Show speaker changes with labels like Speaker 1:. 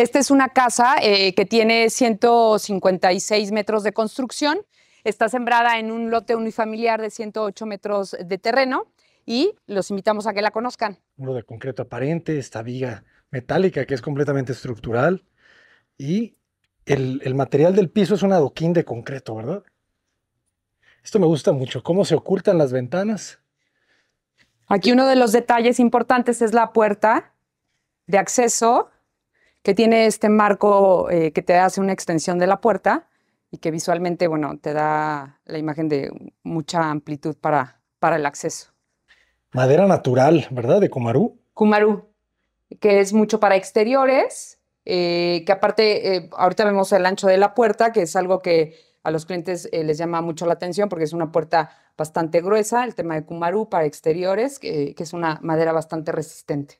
Speaker 1: Esta es una casa eh, que tiene 156 metros de construcción, está sembrada en un lote unifamiliar de 108 metros de terreno y los invitamos a que la conozcan.
Speaker 2: Uno de concreto aparente, esta viga metálica que es completamente estructural y el, el material del piso es un adoquín de concreto, ¿verdad? Esto me gusta mucho, cómo se ocultan las ventanas.
Speaker 1: Aquí uno de los detalles importantes es la puerta de acceso que tiene este marco eh, que te hace una extensión de la puerta y que visualmente, bueno, te da la imagen de mucha amplitud para, para el acceso.
Speaker 2: Madera natural, ¿verdad? De Kumaru.
Speaker 1: Kumaru, que es mucho para exteriores, eh, que aparte, eh, ahorita vemos el ancho de la puerta, que es algo que a los clientes les llama mucho la atención porque es una puerta bastante gruesa, el tema de Kumaru para exteriores, que es una madera bastante resistente.